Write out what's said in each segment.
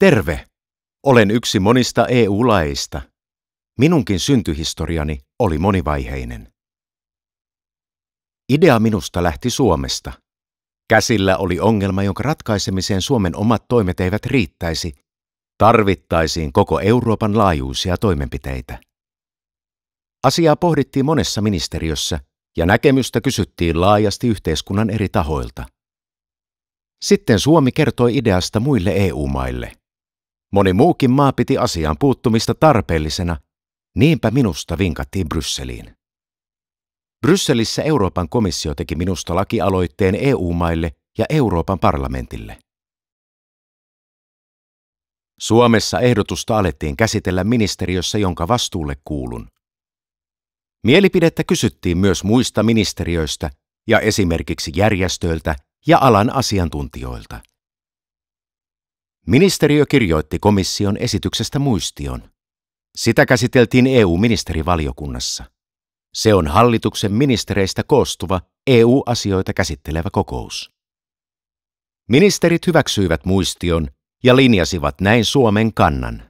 Terve! Olen yksi monista EU-laeista. Minunkin syntyhistoriani oli monivaiheinen. Idea minusta lähti Suomesta. Käsillä oli ongelma, jonka ratkaisemiseen Suomen omat toimet eivät riittäisi. Tarvittaisiin koko Euroopan laajuisia toimenpiteitä. Asiaa pohdittiin monessa ministeriössä ja näkemystä kysyttiin laajasti yhteiskunnan eri tahoilta. Sitten Suomi kertoi ideasta muille EU-maille. Moni muukin maa piti asiaan puuttumista tarpeellisena, niinpä minusta vinkattiin Brysseliin. Brysselissä Euroopan komissio teki minusta lakialoitteen EU-maille ja Euroopan parlamentille. Suomessa ehdotusta alettiin käsitellä ministeriössä, jonka vastuulle kuulun. Mielipidettä kysyttiin myös muista ministeriöistä ja esimerkiksi järjestöiltä ja alan asiantuntijoilta. Ministeriö kirjoitti komission esityksestä muistion. Sitä käsiteltiin EU-ministerivaliokunnassa. Se on hallituksen ministereistä koostuva EU-asioita käsittelevä kokous. Ministerit hyväksyivät muistion ja linjasivat näin Suomen kannan.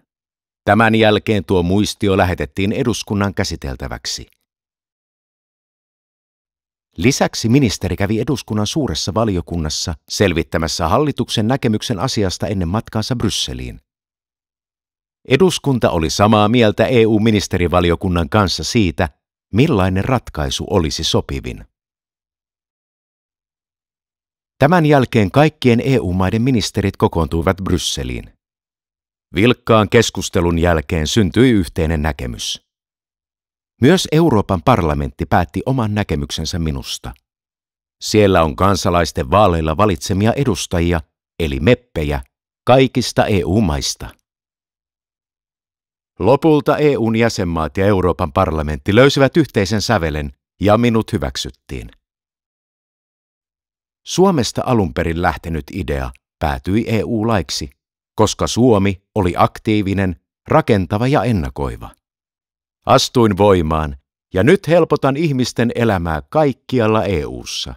Tämän jälkeen tuo muistio lähetettiin eduskunnan käsiteltäväksi. Lisäksi ministeri kävi eduskunnan suuressa valiokunnassa selvittämässä hallituksen näkemyksen asiasta ennen matkaansa Brysseliin. Eduskunta oli samaa mieltä EU-ministerivaliokunnan kanssa siitä, millainen ratkaisu olisi sopivin. Tämän jälkeen kaikkien EU-maiden ministerit kokoontuivat Brysseliin. Vilkkaan keskustelun jälkeen syntyi yhteinen näkemys. Myös Euroopan parlamentti päätti oman näkemyksensä minusta. Siellä on kansalaisten vaaleilla valitsemia edustajia, eli meppejä, kaikista EU-maista. Lopulta EUn jäsenmaat ja Euroopan parlamentti löysivät yhteisen sävelen ja minut hyväksyttiin. Suomesta alun perin lähtenyt idea päätyi EU-laiksi, koska Suomi oli aktiivinen, rakentava ja ennakoiva. Astuin voimaan ja nyt helpotan ihmisten elämää kaikkialla EU:ssa.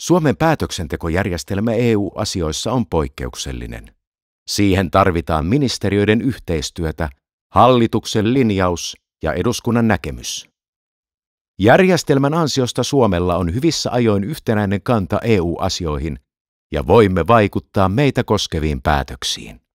Suomen päätöksentekojärjestelmä EU-asioissa on poikkeuksellinen. Siihen tarvitaan ministeriöiden yhteistyötä, hallituksen linjaus ja eduskunnan näkemys. Järjestelmän ansiosta Suomella on hyvissä ajoin yhtenäinen kanta EU-asioihin ja voimme vaikuttaa meitä koskeviin päätöksiin.